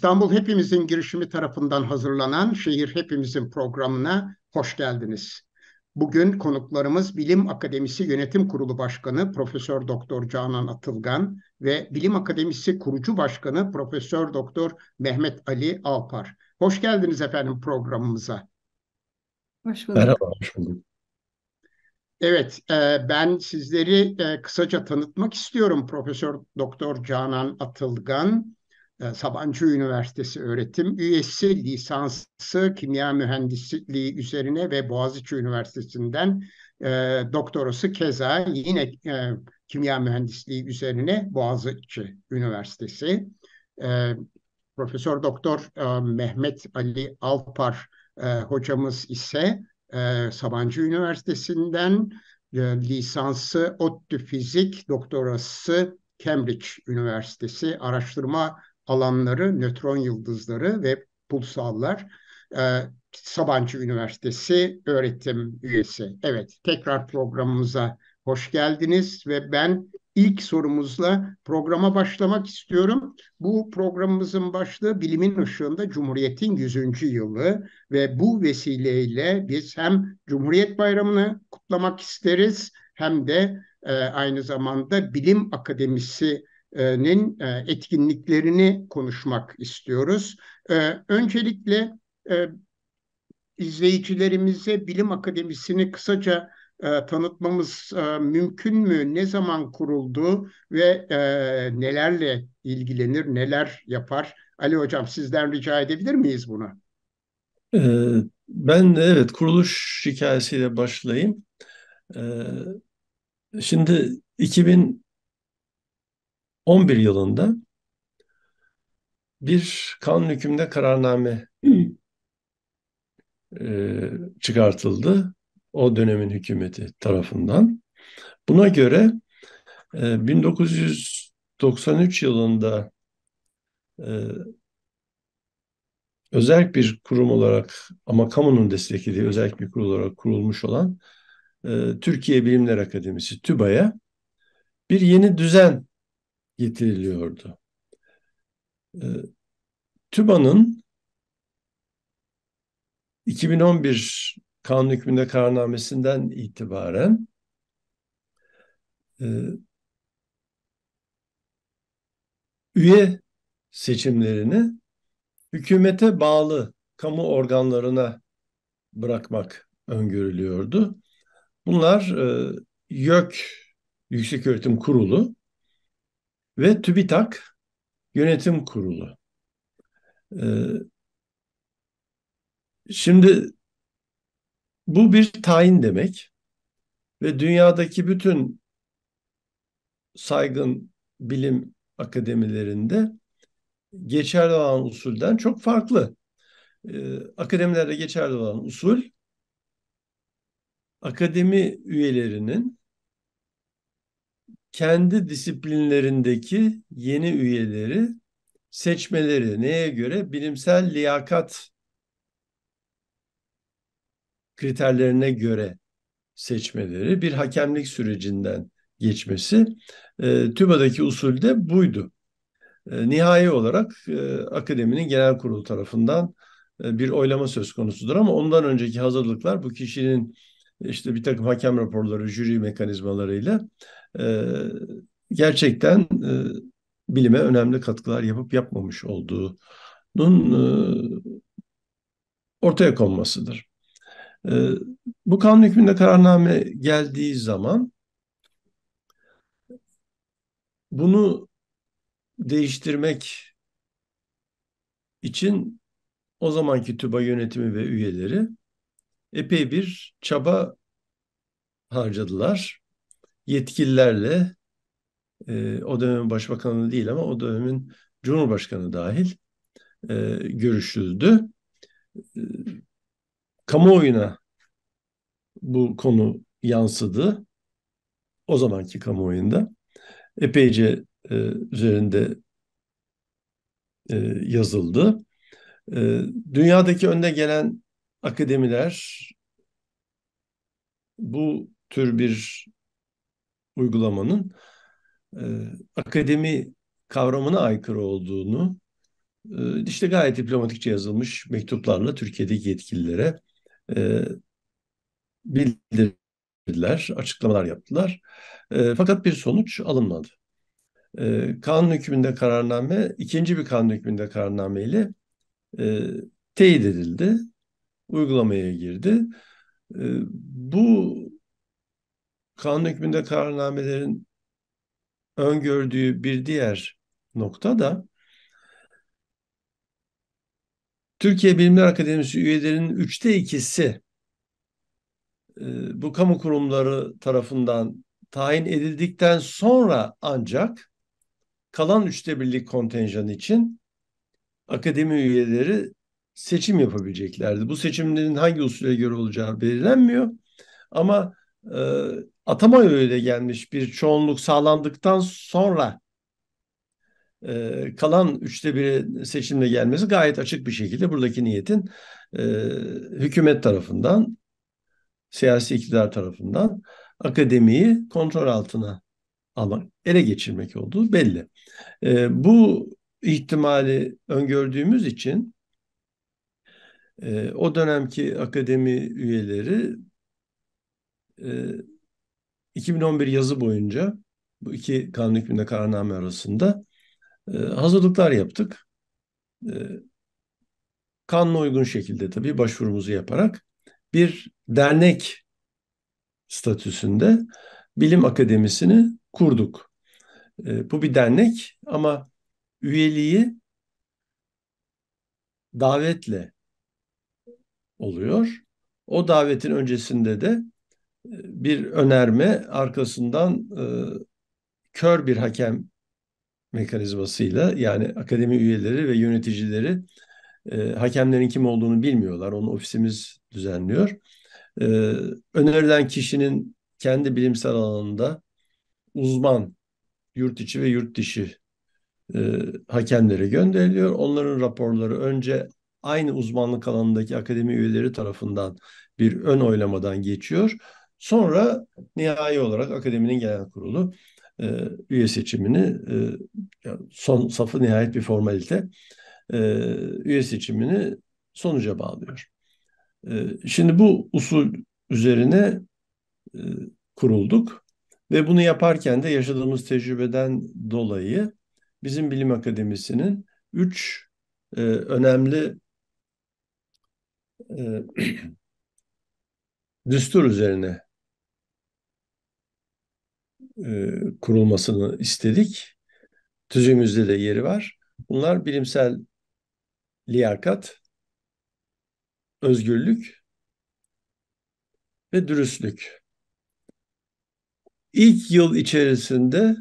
İstanbul Hepimizin girişimi tarafından hazırlanan Şehir Hepimizin programına hoş geldiniz. Bugün konuklarımız Bilim Akademisi Yönetim Kurulu Başkanı Profesör Doktor Canan Atılgan ve Bilim Akademisi Kurucu Başkanı Profesör Doktor Mehmet Ali Alpar. Hoş geldiniz efendim programımıza. Hoş bulduk. Merhaba, hoş bulduk. Evet, e, ben sizleri e, kısaca tanıtmak istiyorum Profesör Doktor Canan Atılgan. E, Sabancı Üniversitesi öğretim üyesi, lisansı kimya mühendisliği üzerine ve Boğaziçi Üniversitesi'nden e, doktorası keza yine e, kimya mühendisliği üzerine Boğaziçi Üniversitesi. E, Profesör Doktor e, Mehmet Ali Alpar e, hocamız ise e, Sabancı Üniversitesi'nden e, lisansı ODTÜ Fizik, doktorası Cambridge Üniversitesi araştırma alanları, nötron yıldızları ve pulsallar e, Sabancı Üniversitesi öğretim üyesi. Evet, tekrar programımıza hoş geldiniz ve ben ilk sorumuzla programa başlamak istiyorum. Bu programımızın başlığı bilimin Işığında Cumhuriyet'in 100. yılı ve bu vesileyle biz hem Cumhuriyet Bayramı'nı kutlamak isteriz hem de e, aynı zamanda bilim akademisi nin etkinliklerini konuşmak istiyoruz. Öncelikle izleyicilerimize bilim akademisini kısaca tanıtmamız mümkün mü? Ne zaman kuruldu ve nelerle ilgilenir, neler yapar? Ali Hocam sizden rica edebilir miyiz bunu? ben de evet kuruluş hikayesiyle başlayayım. şimdi 2000 11 yılında bir kanun hükmünde kararname hmm. e, çıkartıldı o dönemin hükümeti tarafından. Buna göre e, 1993 yılında e, özel bir kurum olarak ama kamunun desteklediği özel bir kurum olarak kurulmuş olan e, Türkiye Bilimler Akademisi TÜBA'ya bir yeni düzen getiriliyordu. E, TÜBA'nın 2011 kanun hükmünde kararnamesinden itibaren e, üye seçimlerini hükümete bağlı kamu organlarına bırakmak öngörülüyordu. Bunlar e, YÖK Yüksek Öğretim Kurulu ve TÜBİTAK Yönetim Kurulu. Ee, şimdi bu bir tayin demek ve dünyadaki bütün saygın bilim akademilerinde geçerli olan usulden çok farklı. Ee, akademilerde geçerli olan usul akademi üyelerinin kendi disiplinlerindeki yeni üyeleri seçmeleri neye göre? Bilimsel liyakat kriterlerine göre seçmeleri, bir hakemlik sürecinden geçmesi e, TÜBA'daki usul de buydu. E, nihai olarak e, akademinin genel kurulu tarafından e, bir oylama söz konusudur ama ondan önceki hazırlıklar bu kişinin işte bir takım hakem raporları, jüri mekanizmalarıyla ile ee, gerçekten e, bilime önemli katkılar yapıp yapmamış olduğunun e, ortaya konmasıdır. Ee, bu kanun hükmünde kararname geldiği zaman bunu değiştirmek için o zamanki TÜBA yönetimi ve üyeleri epey bir çaba harcadılar yetkililerle e, o dönemin başbakanı değil ama o dönemin cumhurbaşkanı dahil e, görüşüldü. E, kamuoyuna bu konu yansıdı. O zamanki kamuoyunda epeyce e, üzerinde e, yazıldı. E, dünyadaki önde gelen akademiler bu tür bir uygulamanın e, akademi kavramına aykırı olduğunu e, işte gayet diplomatikçe yazılmış mektuplarla Türkiye'deki yetkililere e, bildirdiler, açıklamalar yaptılar. E, fakat bir sonuç alınmadı. E, kanun hükmünde kararname, ikinci bir kanun hükmünde kararname ile e, teyit edildi, uygulamaya girdi. E, bu kanun hükmünde kararnamelerin öngördüğü bir diğer nokta da Türkiye Bilimler Akademisi üyelerinin üçte ikisi e, bu kamu kurumları tarafından tayin edildikten sonra ancak kalan üçte birlik kontenjan için akademi üyeleri seçim yapabileceklerdi. Bu seçimlerin hangi usule göre olacağı belirlenmiyor ama e, atama yoluyla gelmiş bir çoğunluk sağlandıktan sonra e, kalan üçte biri seçimle gelmesi gayet açık bir şekilde buradaki niyetin e, hükümet tarafından, siyasi iktidar tarafından akademiyi kontrol altına almak, ele geçirmek olduğu belli. E, bu ihtimali öngördüğümüz için e, o dönemki akademi üyeleri e, 2011 yazı boyunca bu iki kanun hükmünde kararname arasında e, hazırlıklar yaptık. E, kanuna uygun şekilde tabii başvurumuzu yaparak bir dernek statüsünde bilim akademisini kurduk. E, bu bir dernek ama üyeliği davetle oluyor. O davetin öncesinde de bir önerme arkasından e, kör bir hakem mekanizmasıyla yani akademi üyeleri ve yöneticileri e, hakemlerin kim olduğunu bilmiyorlar. Onu ofisimiz düzenliyor. E, önerilen kişinin kendi bilimsel alanında uzman yurt içi ve yurt dışı e, hakemlere gönderiliyor. Onların raporları önce aynı uzmanlık alanındaki akademi üyeleri tarafından bir ön oylamadan geçiyor Sonra nihai olarak akademinin genel kurulu e, üye seçimini e, son safı nihayet bir formalite e, üye seçimini sonuca bağlıyor. E, şimdi bu usul üzerine e, kurulduk ve bunu yaparken de yaşadığımız tecrübeden dolayı bizim bilim akademisinin üç e, önemli e, düstur üzerine e, kurulmasını istedik. Tüzüğümüzde de yeri var. Bunlar bilimsel liyakat, özgürlük ve dürüstlük. İlk yıl içerisinde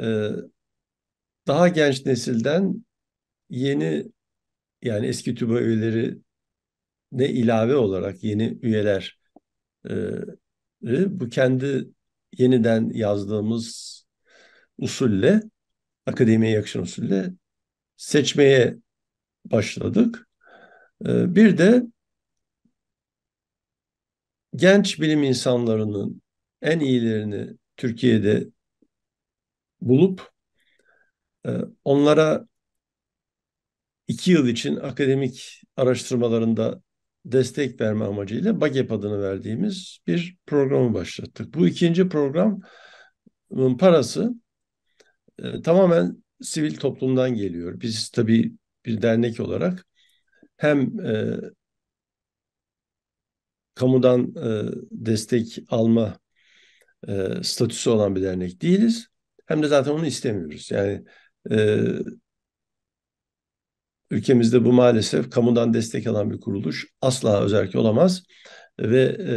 e, daha genç nesilden yeni yani eski TÜBA üyeleri ne ilave olarak yeni üyeler e, bu kendi yeniden yazdığımız usulle, akademiye yakışan usulle seçmeye başladık. Ee, bir de genç bilim insanlarının en iyilerini Türkiye'de bulup e, onlara iki yıl için akademik araştırmalarında destek verme amacıyla BAGEP adını verdiğimiz bir programı başlattık. Bu ikinci programın parası e, tamamen sivil toplumdan geliyor. Biz tabii bir dernek olarak hem e, kamudan e, destek alma e, statüsü olan bir dernek değiliz. Hem de zaten onu istemiyoruz. Yani e, Ülkemizde bu maalesef kamudan destek alan bir kuruluş asla özellikle olamaz ve e,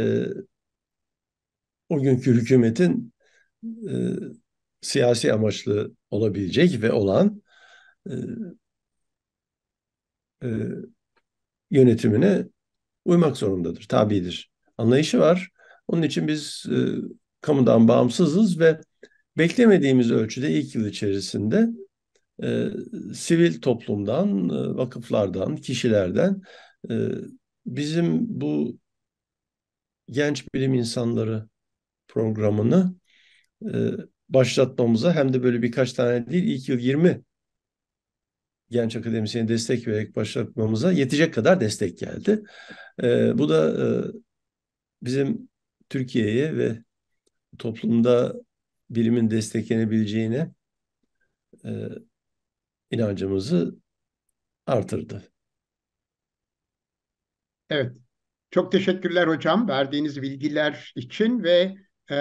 o günkü hükümetin e, siyasi amaçlı olabilecek ve olan e, e, yönetimine uymak zorundadır, tabidir. Anlayışı var. Onun için biz e, kamudan bağımsızız ve beklemediğimiz ölçüde ilk yıl içerisinde e, sivil toplumdan, e, vakıflardan, kişilerden e, bizim bu genç bilim insanları programını e, başlatmamıza hem de böyle birkaç tane değil ilk yıl 20 genç akademisyeni destek vererek başlatmamıza yetecek kadar destek geldi. E, bu da e, bizim Türkiye'ye ve toplumda bilimin desteklenebileceğine e, inancımızı artırdı. Evet. Çok teşekkürler hocam verdiğiniz bilgiler için ve e,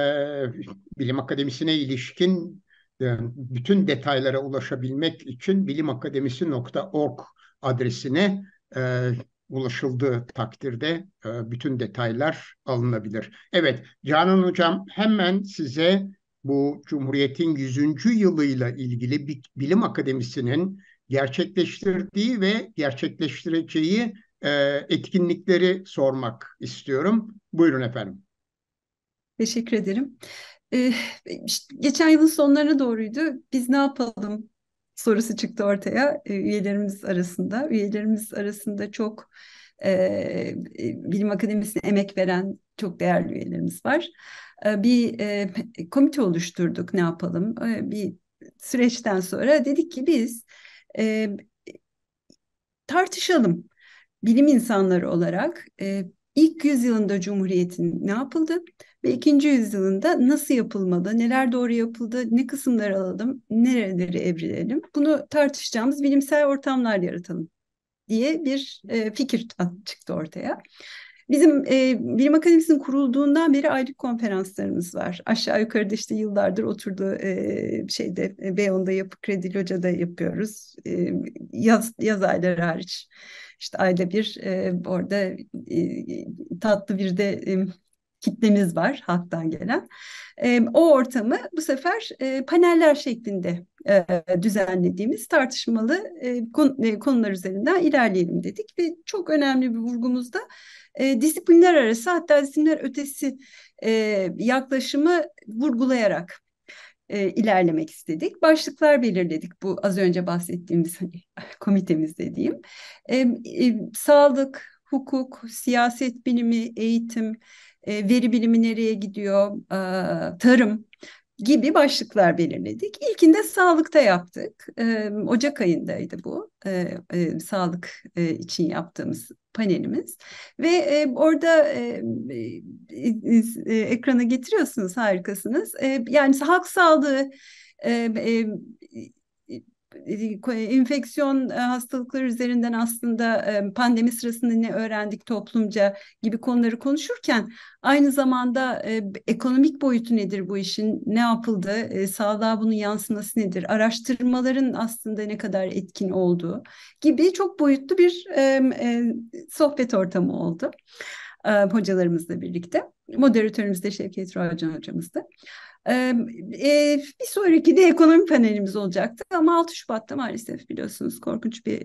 bilim akademisine ilişkin e, bütün detaylara ulaşabilmek için bilimakademisi.org adresine e, ulaşıldığı takdirde e, bütün detaylar alınabilir. Evet Canan Hocam hemen size bu Cumhuriyet'in 100. yılıyla ilgili bilim akademisinin gerçekleştirdiği ve gerçekleştireceği e, etkinlikleri sormak istiyorum. Buyurun efendim. Teşekkür ederim. Ee, işte geçen yılın sonlarına doğruydu. Biz ne yapalım sorusu çıktı ortaya e, üyelerimiz arasında. Üyelerimiz arasında çok e, e bilim akademisine emek veren çok değerli üyelerimiz var. Ee, bir e, komite oluşturduk ne yapalım. Ee, bir süreçten sonra dedik ki biz e, tartışalım bilim insanları olarak e, ilk yüzyılında Cumhuriyet'in ne yapıldı ve ikinci yüzyılında nasıl yapılmalı, neler doğru yapıldı, ne kısımları alalım, nereleri evrilelim bunu tartışacağımız bilimsel ortamlar yaratalım diye bir fikir çıktı ortaya. Bizim e, Bilim Akademisi'nin kurulduğundan beri aylık konferanslarımız var. Aşağı yukarıda işte yıllardır oturduğu e, şeyde e, Beyon'da yapıp Kredi Loca'da yapıyoruz. E, yaz, yaz ayları hariç işte ayda bir e, orada e, tatlı bir de e, kitlemiz var halktan gelen. E, o ortamı bu sefer e, paneller şeklinde e, düzenlediğimiz tartışmalı e, konu, e, konular üzerinden ilerleyelim dedik ve çok önemli bir vurgumuz da e, disiplinler arası hatta disiplinler ötesi e, yaklaşımı vurgulayarak e, ilerlemek istedik. Başlıklar belirledik bu az önce bahsettiğimiz hani, komitemiz dediğim. E, e, sağlık, hukuk, siyaset bilimi, eğitim, e, veri bilimi nereye gidiyor, e, tarım gibi başlıklar belirledik. İlkinde sağlıkta yaptık. Ee, Ocak ayındaydı bu. Ee, e, sağlık e, için yaptığımız panelimiz ve e, orada e, ekrana getiriyorsunuz harikasınız. yani halk sağlığı enfeksiyon hani, e, hastalıkları üzerinden aslında e, pandemi sırasında ne öğrendik toplumca gibi konuları konuşurken aynı zamanda e, ekonomik boyutu nedir bu işin ne yapıldı sağlığa bunun yansıması nedir araştırmaların aslında ne kadar etkin olduğu gibi çok boyutlu bir sohbet ortamı oldu hocalarımızla birlikte moderatörümüz de Şevket Racan hocamızdı. da bir sonraki de ekonomi panelimiz olacaktı ama 6 Şubat'ta maalesef biliyorsunuz korkunç bir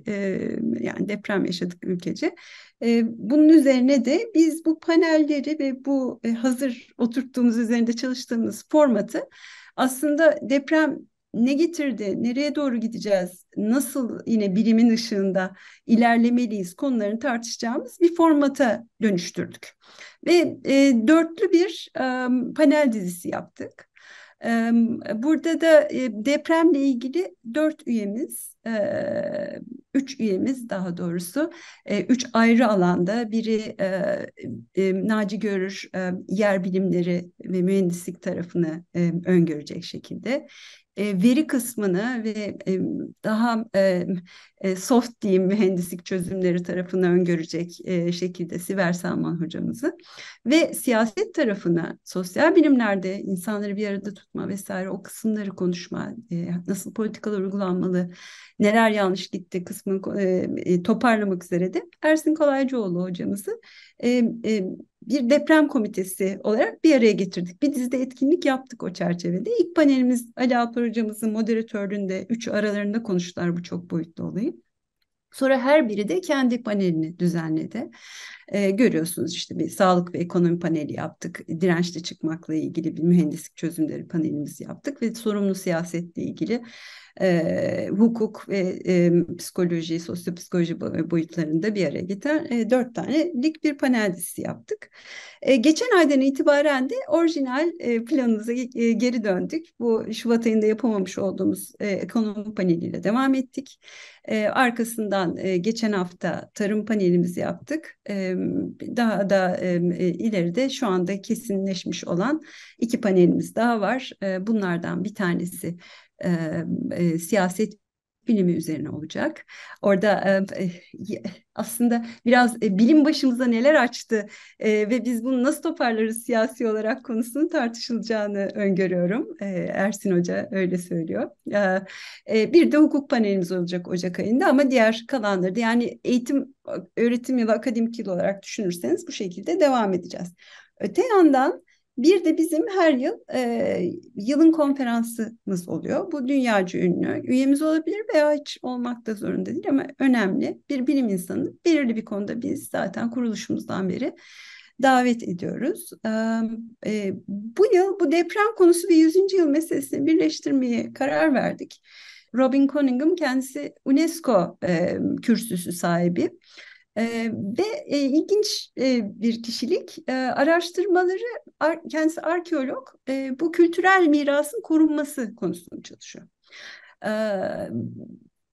yani deprem yaşadık ülkece. E, bunun üzerine de biz bu panelleri ve bu e, hazır oturttuğumuz üzerinde çalıştığımız formatı aslında deprem ne getirdi, nereye doğru gideceğiz, nasıl yine bilimin ışığında ilerlemeliyiz konularını tartışacağımız bir formata dönüştürdük. Ve e, dörtlü bir e, panel dizisi yaptık. E, burada da e, depremle ilgili dört üyemiz, e, üç üyemiz daha doğrusu, e, üç ayrı alanda biri e, e, Naci Görür e, yer bilimleri ve mühendislik tarafını e, öngörecek şekilde, e, veri kısmını ve e, daha e, soft diyeyim mühendislik çözümleri tarafını öngörecek şekilde Siver Salman hocamızı ve siyaset tarafına sosyal bilimlerde insanları bir arada tutma vesaire o kısımları konuşma nasıl politikalar uygulanmalı neler yanlış gitti kısmını toparlamak üzere de Ersin Kolaycıoğlu hocamızı e, e, bir deprem komitesi olarak bir araya getirdik. Bir dizide etkinlik yaptık o çerçevede. İlk panelimiz Ali Alpar hocamızın moderatörlüğünde üç aralarında konuştular bu çok boyutlu olayı. Sonra her biri de kendi panelini düzenledi. E, görüyorsunuz işte bir sağlık ve ekonomi paneli yaptık. Dirençle çıkmakla ilgili bir mühendislik çözümleri panelimizi yaptık ve sorumlu siyasetle ilgili e, hukuk ve e, psikoloji, sosyopsikoloji e, boyutlarında bir araya getiren e, dört tanelik bir panel dizisi yaptık. E, geçen aydan itibaren de orijinal e, planımıza e, geri döndük. Bu Şubat ayında yapamamış olduğumuz e, ekonomi paneliyle devam ettik. E, arkasından e, geçen hafta tarım panelimizi yaptık. E, daha da ileride şu anda kesinleşmiş olan iki panelimiz daha var. Bunlardan bir tanesi siyaset Filmi üzerine olacak. Orada e, e aslında biraz e, bilim başımıza neler açtı e, ve biz bunu nasıl toparlarız siyasi olarak konusunun tartışılacağını öngörüyorum. E, Ersin Hoca öyle söylüyor. E, e, bir de hukuk panelimiz olacak Ocak ayında ama diğer kalanları da yani eğitim, öğretim ya akademik yıl olarak düşünürseniz bu şekilde devam edeceğiz. Öte yandan bir de bizim her yıl e, yılın konferansımız oluyor. Bu dünyaca ünlü. Üyemiz olabilir veya hiç olmak da zorunda değil ama önemli. Bir bilim insanı belirli bir konuda biz zaten kuruluşumuzdan beri davet ediyoruz. E, bu yıl bu deprem konusu ve 100. yıl meselesini birleştirmeye karar verdik. Robin Cunningham kendisi UNESCO e, kürsüsü sahibi. Ee, ve e, ilginç e, bir kişilik. E, araştırmaları ar, kendisi arkeolog. E, bu kültürel mirasın korunması konusunda çalışıyor. E,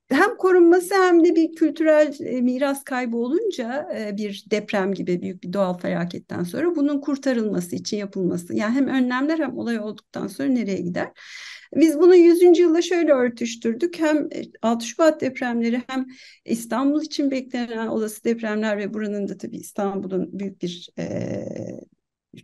hem korunması hem de bir kültürel e, miras kaybı olunca e, bir deprem gibi büyük bir doğal felaketten sonra bunun kurtarılması için yapılması. Yani hem önlemler hem olay olduktan sonra nereye gider? Biz bunu 100. yıla şöyle örtüştürdük. Hem 6 e, Şubat depremleri hem İstanbul için beklenen olası depremler ve buranın da tabii İstanbul'un büyük bir e,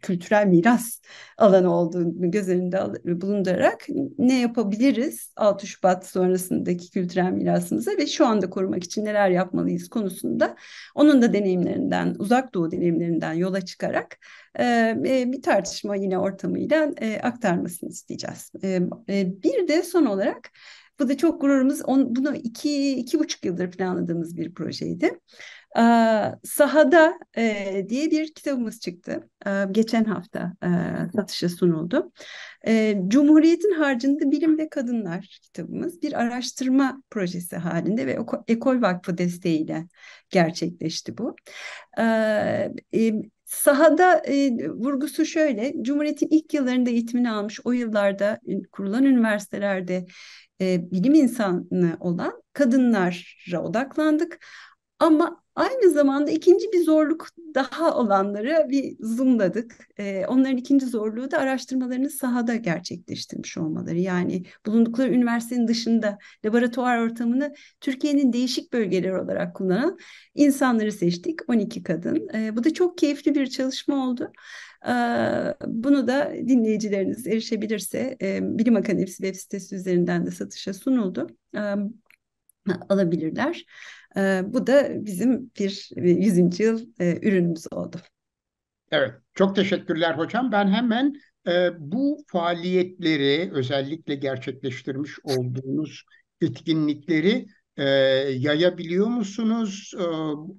kültürel miras alanı olduğunu göz önünde bulundurarak ne yapabiliriz 6 Şubat sonrasındaki kültürel mirasımıza ve şu anda korumak için neler yapmalıyız konusunda onun da deneyimlerinden, uzak doğu deneyimlerinden yola çıkarak e, bir tartışma yine ortamıyla e, aktarmasını isteyeceğiz. E, bir de son olarak bu da çok gururumuz. On, bunu iki, iki buçuk yıldır planladığımız bir projeydi. Ee, Sahada e, diye bir kitabımız çıktı. E, geçen hafta e, satışa sunuldu. E, Cumhuriyet'in harcında Bilim ve Kadınlar kitabımız bir araştırma projesi halinde ve Ekol Vakfı desteğiyle gerçekleşti bu. E, Sahada e, vurgusu şöyle, Cumhuriyet'in ilk yıllarında eğitimini almış, o yıllarda kurulan üniversitelerde e, bilim insanı olan kadınlara odaklandık. Ama Aynı zamanda ikinci bir zorluk daha olanları bir zoomladık. Ee, onların ikinci zorluğu da araştırmalarını sahada gerçekleştirmiş olmaları. Yani bulundukları üniversitenin dışında laboratuvar ortamını Türkiye'nin değişik bölgeleri olarak kullanan insanları seçtik. 12 kadın. Ee, bu da çok keyifli bir çalışma oldu. Ee, bunu da dinleyicileriniz erişebilirse e, Bilim Akademisi web sitesi üzerinden de satışa sunuldu. Ee, alabilirler. E, bu da bizim bir 100. E, yıl e, ürünümüz oldu. Evet, çok teşekkürler hocam. Ben hemen e, bu faaliyetleri özellikle gerçekleştirmiş olduğunuz etkinlikleri e, yayabiliyor musunuz? E,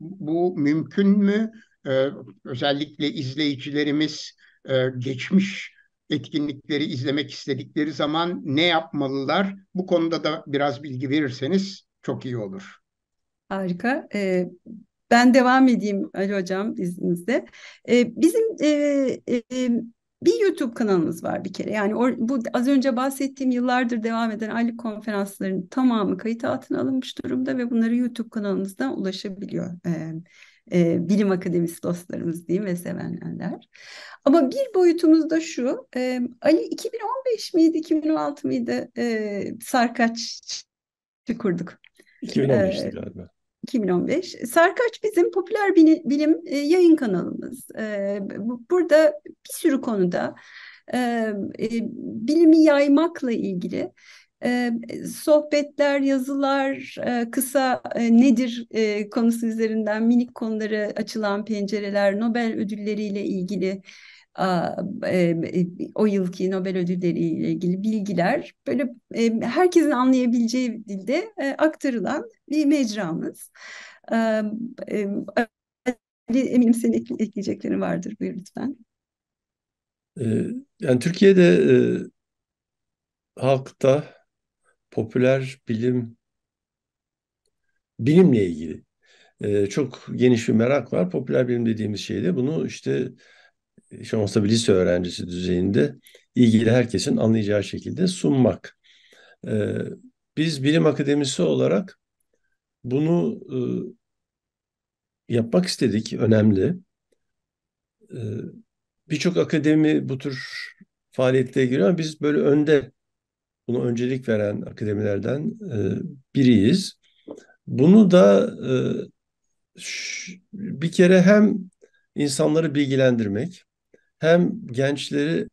bu mümkün mü? E, özellikle izleyicilerimiz e, geçmiş etkinlikleri izlemek istedikleri zaman ne yapmalılar? Bu konuda da biraz bilgi verirseniz çok iyi olur. Harika. Ee, ben devam edeyim Ali Hocam izninizle. Ee, bizim e, e, bir YouTube kanalımız var bir kere. Yani or, bu az önce bahsettiğim yıllardır devam eden aylık konferansların tamamı kayıt altına alınmış durumda ve bunları YouTube kanalımızdan ulaşabiliyor. Ee, e, bilim akademisi dostlarımız diyeyim ve sevenler. Ama bir boyutumuz da şu, e, Ali 2015 miydi, 2016 mıydı e, Sarkaç'ı kurduk. 2015'ti e, galiba. 2015. Sarkaç bizim popüler bilim e, yayın kanalımız. E, burada bir sürü konuda e, bilimi yaymakla ilgili sohbetler, yazılar, kısa nedir konusu üzerinden minik konuları açılan pencereler, Nobel ödülleriyle ilgili e, o yılki Nobel ödülleri ile ilgili bilgiler böyle e, herkesin anlayabileceği dilde e, aktarılan bir mecramız. Eminim senin ekleyeceklerin vardır. Buyur lütfen. Yani Türkiye'de halkta popüler bilim bilimle ilgili çok geniş bir merak var. Popüler bilim dediğimiz şeyde bunu işte işte olsa bir lise öğrencisi düzeyinde ilgili herkesin anlayacağı şekilde sunmak. Ee, biz bilim akademisi olarak bunu e, yapmak istedik, önemli. Ee, Birçok akademi bu tür faaliyetlere giriyor ama biz böyle önde bunu öncelik veren akademilerden e, biriyiz. Bunu da e, bir kere hem insanları bilgilendirmek hem gençleri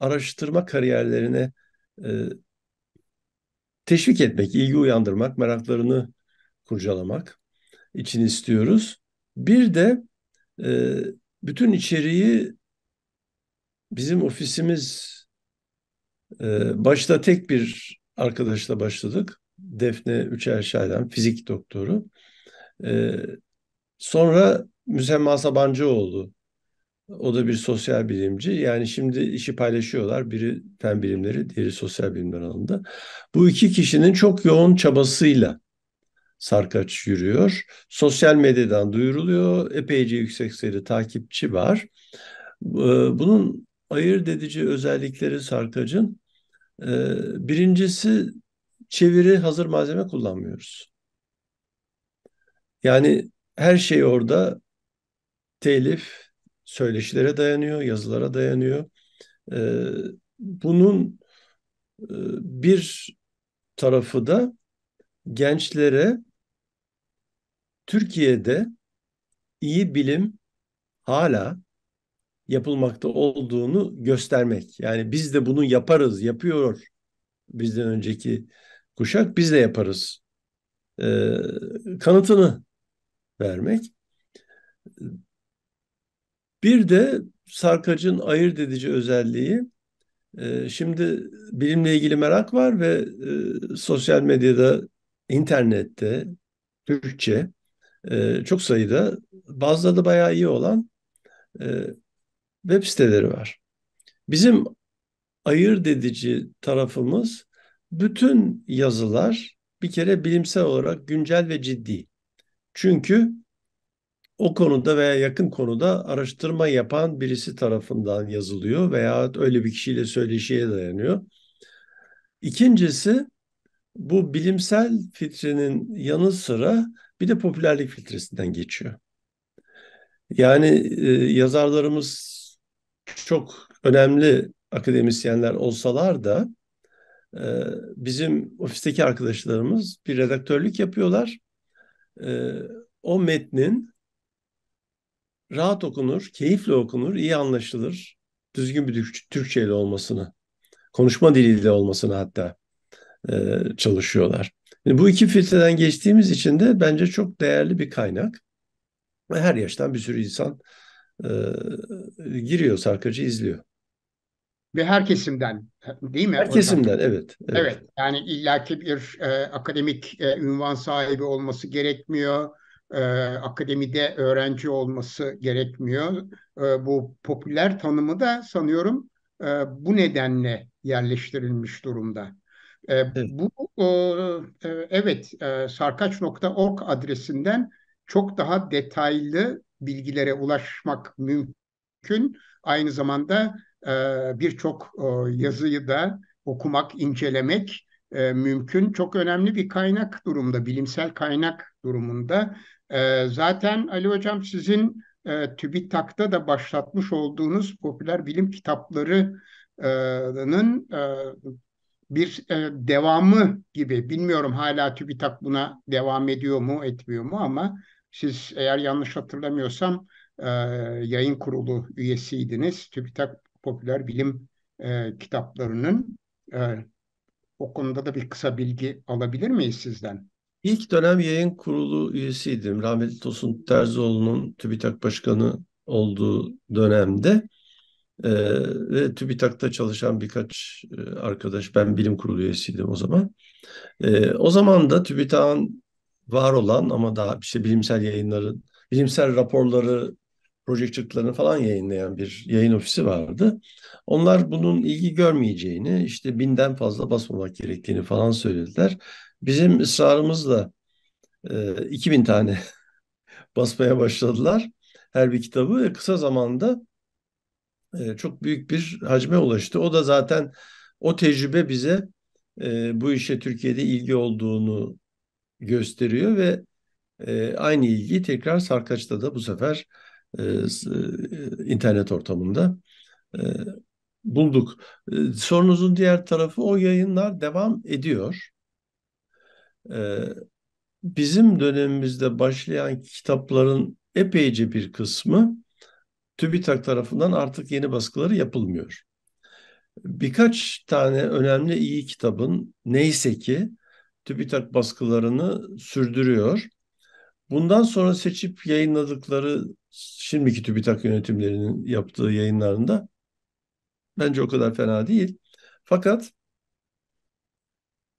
araştırma kariyerlerine e, teşvik etmek, ilgi uyandırmak, meraklarını kurcalamak için istiyoruz. Bir de e, bütün içeriği bizim ofisimiz e, başta tek bir arkadaşla başladık. Defne Üçer Şaydan, fizik doktoru. E, sonra Müsemma Sabancıoğlu o da bir sosyal bilimci. Yani şimdi işi paylaşıyorlar. Biri fen bilimleri, diğeri sosyal bilimler alanında. Bu iki kişinin çok yoğun çabasıyla sarkaç yürüyor. Sosyal medyadan duyuruluyor. Epeyce yüksek sayıda takipçi var. E, bunun ayırt edici özellikleri sarkacın e, birincisi çeviri hazır malzeme kullanmıyoruz. Yani her şey orada telif, söyleşilere dayanıyor, yazılara dayanıyor. E, bunun e, bir tarafı da gençlere Türkiye'de iyi bilim hala yapılmakta olduğunu göstermek. Yani biz de bunu yaparız, yapıyor bizden önceki kuşak, biz de yaparız. Ee, kanıtını vermek. Bir de sarkacın ayırt edici özelliği e, şimdi bilimle ilgili merak var ve e, sosyal medyada, internette, Türkçe e, çok sayıda bazıları da bayağı iyi olan web siteleri var. Bizim ayırt edici tarafımız bütün yazılar bir kere bilimsel olarak güncel ve ciddi. Çünkü o konuda veya yakın konuda araştırma yapan birisi tarafından yazılıyor veya öyle bir kişiyle söyleşiye dayanıyor. İkincisi bu bilimsel filtrenin yanı sıra bir de popülerlik filtresinden geçiyor. Yani e, yazarlarımız çok önemli akademisyenler olsalar da e, bizim ofisteki arkadaşlarımız bir redaktörlük yapıyorlar. E, o metnin rahat okunur, keyifle okunur, iyi anlaşılır. Düzgün bir Türkçe ile olmasını, konuşma diliyle olmasını hatta e, çalışıyorlar. Yani bu iki filtreden geçtiğimiz için de bence çok değerli bir kaynak. Her yaştan bir sürü insan e, giriyor, Sarkacı izliyor. Ve her kesimden değil mi? Her kesimden evet, evet. Evet yani illaki bir e, akademik e, ünvan sahibi olması gerekmiyor e, akademide öğrenci olması gerekmiyor. E, bu popüler tanımı da sanıyorum e, bu nedenle yerleştirilmiş durumda. E, evet. Bu e, evet e, sarkaç.org adresinden çok daha detaylı bilgilere ulaşmak mümkün. Aynı zamanda e, birçok e, yazıyı da okumak, incelemek e, mümkün. Çok önemli bir kaynak durumda, bilimsel kaynak durumunda ee, zaten Ali Hocam sizin e, TÜBİTAK'ta da başlatmış olduğunuz popüler bilim kitaplarının e, bir e, devamı gibi. Bilmiyorum hala TÜBİTAK buna devam ediyor mu etmiyor mu ama siz eğer yanlış hatırlamıyorsam e, yayın kurulu üyesiydiniz. TÜBİTAK popüler bilim e, kitaplarının e, o konuda da bir kısa bilgi alabilir miyiz sizden? İlk dönem yayın kurulu üyesiydim. Rahmetli Tosun Terzioğlu'nun TÜBİTAK Başkanı olduğu dönemde e, ve TÜBİTAK'ta çalışan birkaç e, arkadaş, ben bilim kurulu üyesiydim o zaman. E, o zaman da TÜBİTAK'ın var olan ama daha işte bilimsel yayınların, bilimsel raporları projektörlerini falan yayınlayan bir yayın ofisi vardı. Onlar bunun ilgi görmeyeceğini, işte binden fazla basmamak gerektiğini falan söylediler. Bizim ısrarımızla e, 2000 tane basmaya başladılar her bir kitabı. E, kısa zamanda e, çok büyük bir hacme ulaştı. O da zaten o tecrübe bize e, bu işe Türkiye'de ilgi olduğunu gösteriyor ve e, aynı ilgi tekrar Sarkaç'ta da bu sefer e, e, internet ortamında e, bulduk. E, sorunuzun diğer tarafı o yayınlar devam ediyor. Ee, bizim dönemimizde başlayan kitapların epeyce bir kısmı TÜBİTAK tarafından artık yeni baskıları yapılmıyor. Birkaç tane önemli iyi kitabın neyse ki TÜBİTAK baskılarını sürdürüyor. Bundan sonra seçip yayınladıkları şimdiki TÜBİTAK yönetimlerinin yaptığı yayınlarında bence o kadar fena değil. Fakat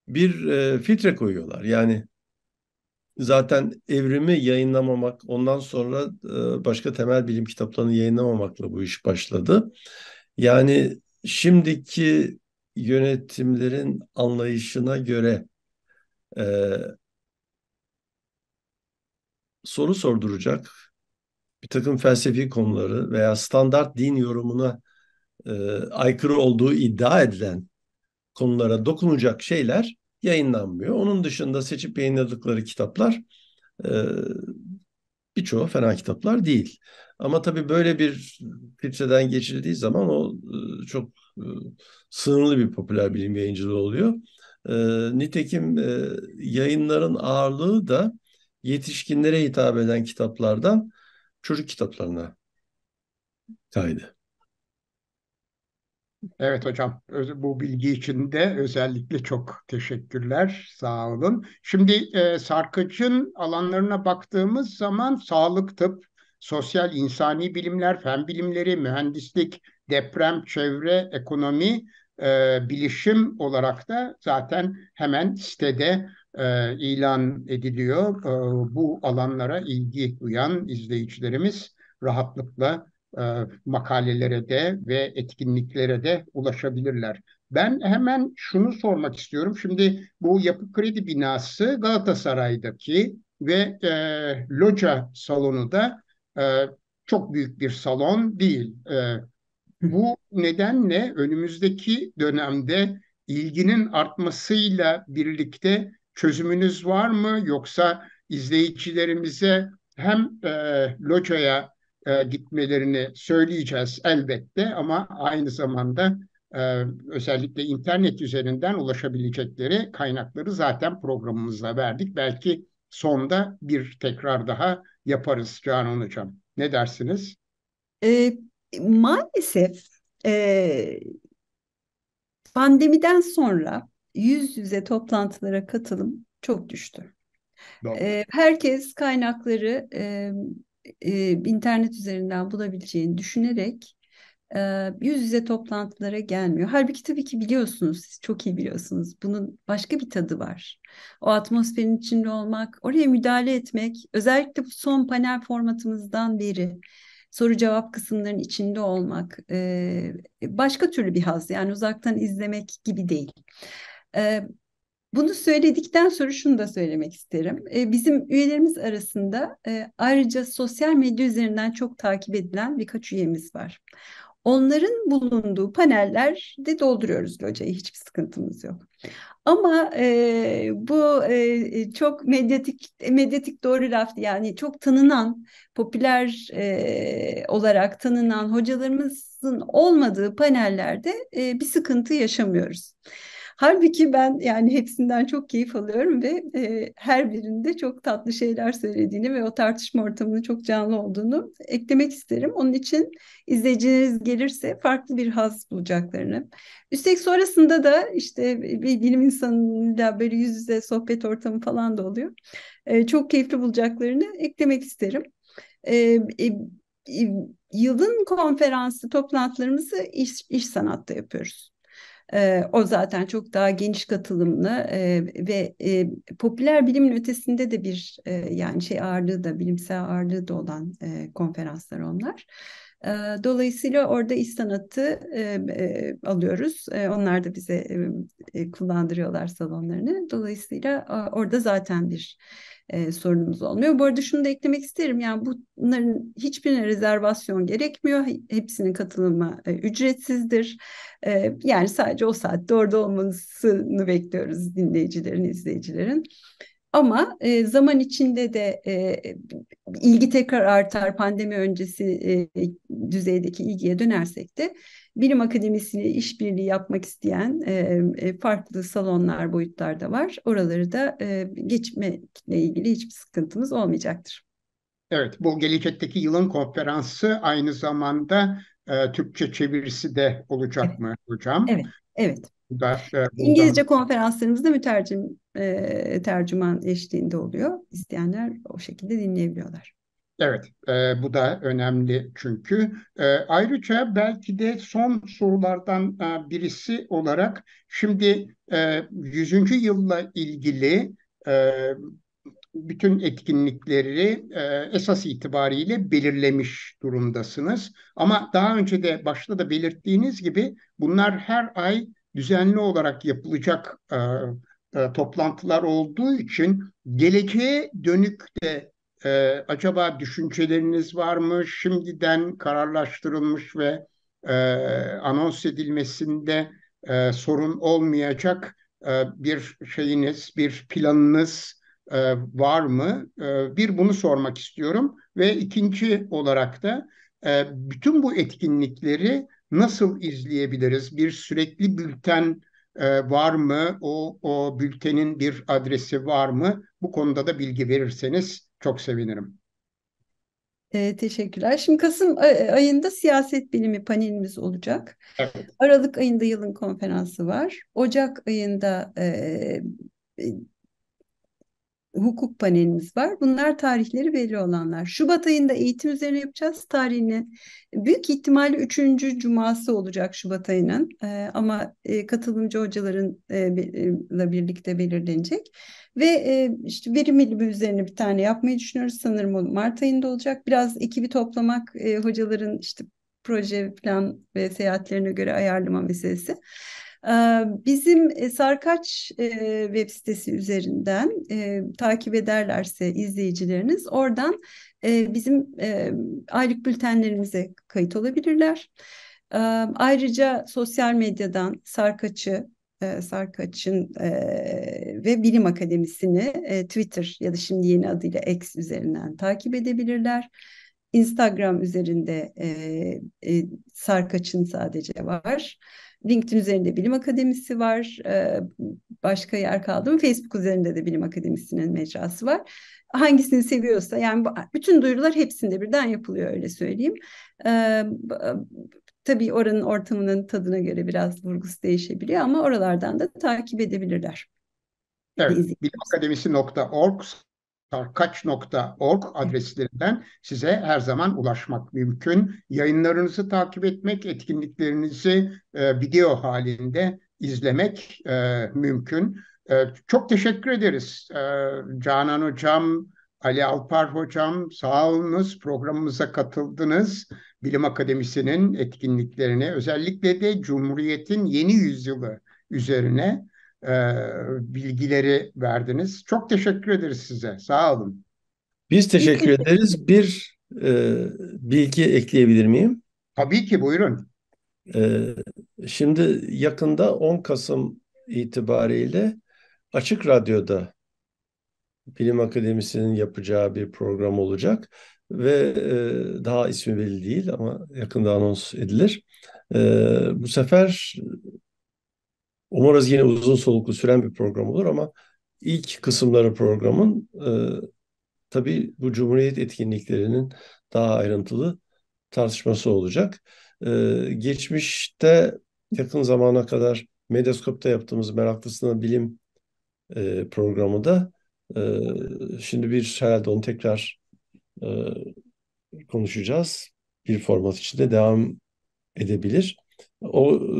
bir e, filtre koyuyorlar. Yani zaten evrimi yayınlamamak, ondan sonra e, başka temel bilim kitaplarını yayınlamamakla bu iş başladı. Yani şimdiki yönetimlerin anlayışına göre e, soru sorduracak bir takım felsefi konuları veya standart din yorumuna e, aykırı olduğu iddia edilen konulara dokunacak şeyler yayınlanmıyor. Onun dışında seçip yayınladıkları kitaplar e, birçoğu fena kitaplar değil. Ama tabii böyle bir filtreden geçildiği zaman o e, çok e, sınırlı bir popüler bilim yayıncılığı oluyor. E, nitekim e, yayınların ağırlığı da yetişkinlere hitap eden kitaplardan çocuk kitaplarına kaydı. Evet hocam bu bilgi için de özellikle çok teşekkürler sağ olun. Şimdi e, Sarkıç'ın alanlarına baktığımız zaman sağlık, tıp, sosyal insani bilimler, fen bilimleri, mühendislik, deprem, çevre, ekonomi, e, bilişim olarak da zaten hemen sitede e, ilan ediliyor. E, bu alanlara ilgi duyan izleyicilerimiz rahatlıkla e, makalelere de ve etkinliklere de ulaşabilirler. Ben hemen şunu sormak istiyorum. Şimdi bu yapı kredi binası Galatasaray'daki ve e, loca salonu da e, çok büyük bir salon değil. E, bu nedenle önümüzdeki dönemde ilginin artmasıyla birlikte çözümünüz var mı? Yoksa izleyicilerimize hem e, locaya e, gitmelerini söyleyeceğiz elbette ama aynı zamanda e, özellikle internet üzerinden ulaşabilecekleri kaynakları zaten programımızda verdik. Belki sonda bir tekrar daha yaparız Canan Hocam. Ne dersiniz? E, maalesef e, pandemiden sonra yüz yüze toplantılara katılım çok düştü. Doğru. E, herkes kaynakları e, e, internet üzerinden bulabileceğini düşünerek e, yüz yüze toplantılara gelmiyor. Halbuki tabii ki biliyorsunuz, siz çok iyi biliyorsunuz. Bunun başka bir tadı var. O atmosferin içinde olmak, oraya müdahale etmek, özellikle bu son panel formatımızdan beri soru cevap kısımlarının içinde olmak e, başka türlü bir haz. Yani uzaktan izlemek gibi değil. E, bunu söyledikten sonra şunu da söylemek isterim. E, bizim üyelerimiz arasında e, ayrıca sosyal medya üzerinden çok takip edilen birkaç üyemiz var. Onların bulunduğu paneller de dolduruyoruz locayı hiçbir sıkıntımız yok. Ama e, bu e, e, çok medyatik medyatik doğru laf yani çok tanınan popüler e, olarak tanınan hocalarımızın olmadığı panellerde e, bir sıkıntı yaşamıyoruz. Halbuki ben yani hepsinden çok keyif alıyorum ve e, her birinde çok tatlı şeyler söylediğini ve o tartışma ortamının çok canlı olduğunu eklemek isterim. Onun için izleyicileriniz gelirse farklı bir haz bulacaklarını. Üstelik sonrasında da işte bir bilim insanıyla böyle yüz yüze sohbet ortamı falan da oluyor. E, çok keyifli bulacaklarını eklemek isterim. E, e, e yılın konferansı toplantılarımızı iş, iş sanatta yapıyoruz. Ee, o zaten çok daha geniş katılımlı e, ve e, popüler bilimin ötesinde de bir e, yani şey ağırlığı da bilimsel ağırlığı da olan konferanslar onlar. Ee, dolayısıyla orada iş sanatı alıyoruz. onlar da bize kullandırıyorlar salonlarını. Dolayısıyla orada zaten bir e, sorunumuz olmuyor. Bu arada şunu da eklemek isterim. Yani bunların hiçbirine rezervasyon gerekmiyor. Hepsinin katılımı e, ücretsizdir. E, yani sadece o saatte orada olmasını bekliyoruz dinleyicilerin, izleyicilerin. Ama e, zaman içinde de e, ilgi tekrar artar pandemi öncesi e, düzeydeki ilgiye dönersek de bilim akademisiyle işbirliği yapmak isteyen e, e farklı salonlar boyutlarda var. Oraları da e, geçmekle ilgili hiçbir sıkıntımız olmayacaktır. Evet, bu gelecekteki yılın konferansı aynı zamanda e, Türkçe çevirisi de olacak evet. mı hocam? Evet, evet. Bu dersler İngilizce konferanslarımızda mütercim e, tercüman eşliğinde oluyor. İsteyenler o şekilde dinleyebiliyorlar. Evet, e, bu da önemli çünkü. E, ayrıca belki de son sorulardan e, birisi olarak şimdi e, 100. yılla ilgili e, bütün etkinlikleri e, esas itibariyle belirlemiş durumdasınız. Ama daha önce de başta da belirttiğiniz gibi bunlar her ay düzenli olarak yapılacak e, e, toplantılar olduğu için geleceğe dönük de e, acaba düşünceleriniz var mı? Şimdiden kararlaştırılmış ve e, anons edilmesinde e, sorun olmayacak e, bir şeyiniz, bir planınız e, var mı? E, bir bunu sormak istiyorum ve ikinci olarak da e, bütün bu etkinlikleri nasıl izleyebiliriz? Bir sürekli bülten e, var mı? O, o bültenin bir adresi var mı? Bu konuda da bilgi verirseniz çok sevinirim. E, teşekkürler. Şimdi Kasım e, e, ayında siyaset bilimi panelimiz olacak. Evet. Aralık ayında yılın konferansı var. Ocak ayında e, hukuk panelimiz var. Bunlar tarihleri belli olanlar. Şubat ayında eğitim üzerine yapacağız tarihini. Büyük ihtimalle üçüncü cuması olacak Şubat ayının. E, ama e, katılımcı hocalarınla e, e birlikte belirlenecek. Ve e, işte verim bilimi üzerine bir tane yapmayı düşünüyoruz. Sanırım Mart ayında olacak. Biraz ekibi toplamak, e, hocaların işte proje, plan ve seyahatlerine göre ayarlama meselesi. Bizim Sarkaç web sitesi üzerinden takip ederlerse izleyicileriniz oradan bizim aylık bültenlerimize kayıt olabilirler. Ayrıca sosyal medyadan Sarkaç'ı Sarkaç'ın ve Bilim Akademisi'ni Twitter ya da şimdi yeni adıyla X üzerinden takip edebilirler. Instagram üzerinde e, Sarkaç'ın sadece var. LinkedIn üzerinde Bilim Akademisi var. E, başka yer kaldı mı? Facebook üzerinde de Bilim Akademisi'nin mecrası var. Hangisini seviyorsa yani bütün duyurular hepsinde birden yapılıyor öyle söyleyeyim. E, e, tabii oranın ortamının tadına göre biraz vurgusu değişebiliyor ama oralardan da takip edebilirler. Evet, bilimakademisi.org tarkaç.org adreslerinden size her zaman ulaşmak mümkün. Yayınlarınızı takip etmek, etkinliklerinizi e, video halinde izlemek e, mümkün. E, çok teşekkür ederiz e, Canan Hocam, Ali Alpar Hocam. Sağ olunuz programımıza katıldınız. Bilim Akademisi'nin etkinliklerine özellikle de Cumhuriyet'in yeni yüzyılı üzerine e, bilgileri verdiniz. Çok teşekkür ederiz size. Sağ olun. Biz teşekkür ederiz. Bir e, bilgi ekleyebilir miyim? Tabii ki buyurun. E, şimdi yakında 10 Kasım itibariyle Açık Radyo'da Bilim Akademisi'nin yapacağı bir program olacak ve e, daha ismi belli değil ama yakında anons edilir. E, bu sefer Umarız yine uzun soluklu süren bir program olur ama ilk kısımları programın e, tabii bu Cumhuriyet etkinliklerinin daha ayrıntılı tartışması olacak. E, geçmişte yakın zamana kadar Medyascope'da yaptığımız Meraklısına Bilim e, programı da e, şimdi bir herhalde onu tekrar e, konuşacağız. Bir format içinde devam edebilir. O e,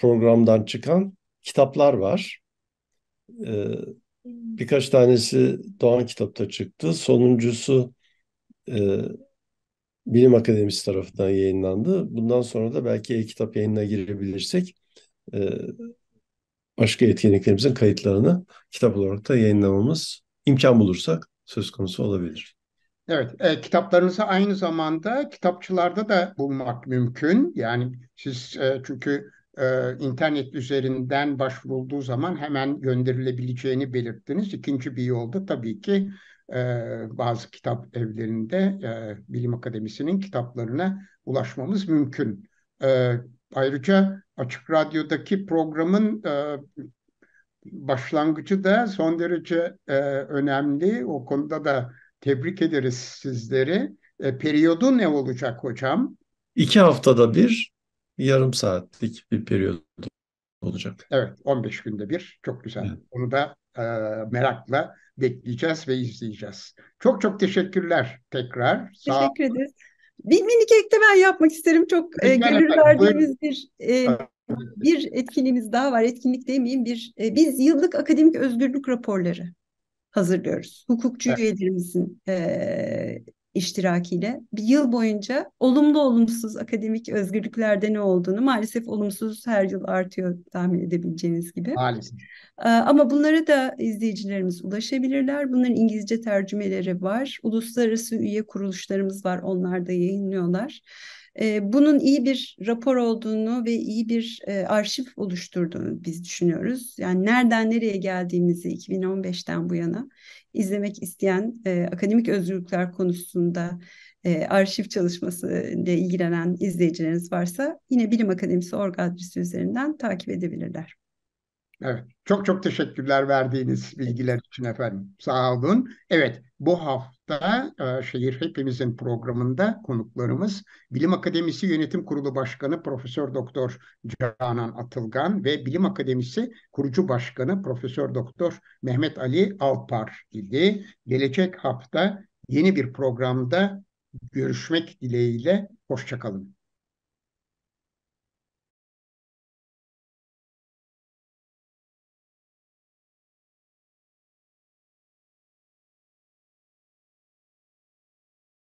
programdan çıkan kitaplar var. E, birkaç tanesi Doğan Kitap'ta çıktı. Sonuncusu e, Bilim Akademisi tarafından yayınlandı. Bundan sonra da belki e-kitap yayınına girebilirsek e, başka etkinliklerimizin kayıtlarını kitap olarak da yayınlamamız imkan bulursak söz konusu olabilir. Evet, e, kitaplarınızı aynı zamanda kitapçılarda da bulmak mümkün. Yani siz e, çünkü e, internet üzerinden başvurulduğu zaman hemen gönderilebileceğini belirttiniz. İkinci bir yolda tabii ki e, bazı kitap evlerinde e, Bilim Akademisi'nin kitaplarına ulaşmamız mümkün. E, ayrıca Açık Radyo'daki programın e, başlangıcı da son derece e, önemli. O konuda da tebrik ederiz sizleri. E, periyodu ne olacak hocam? İki haftada bir yarım saatlik bir periyot olacak. Evet 15 günde bir çok güzel. Evet. Onu da e, merakla bekleyeceğiz ve izleyeceğiz. Çok çok teşekkürler tekrar. Teşekkür ederiz. Bir minik ben yapmak isterim. Çok e, gönül verdiğimiz bir e, bir etkinliğimiz daha var. Etkinlik demeyeyim bir e, biz yıllık akademik özgürlük raporları hazırlıyoruz. Hukukçu evet. üyelerimizin e, iştirakiyle bir yıl boyunca olumlu olumsuz akademik özgürlüklerde ne olduğunu maalesef olumsuz her yıl artıyor tahmin edebileceğiniz gibi. Maalesef. Ee, ama bunları da izleyicilerimiz ulaşabilirler. Bunların İngilizce tercümeleri var. Uluslararası üye kuruluşlarımız var. Onlar da yayınlıyorlar. Ee, bunun iyi bir rapor olduğunu ve iyi bir e, arşiv oluşturduğunu biz düşünüyoruz. Yani nereden nereye geldiğimizi 2015'ten bu yana izlemek isteyen e, akademik özgürlükler konusunda e, arşiv çalışması ile ilgilenen izleyicileriniz varsa yine Bilim Akademisi org adresi üzerinden takip edebilirler. Evet, çok çok teşekkürler verdiğiniz bilgiler için efendim. Sağ olun. Evet, bu hafta Hatta e, şehir hepimizin programında konuklarımız Bilim Akademisi Yönetim Kurulu Başkanı Profesör Doktor Canan Atılgan ve Bilim Akademisi Kurucu Başkanı Profesör Doktor Mehmet Ali Alpar idi. Gelecek hafta yeni bir programda görüşmek dileğiyle hoşçakalın.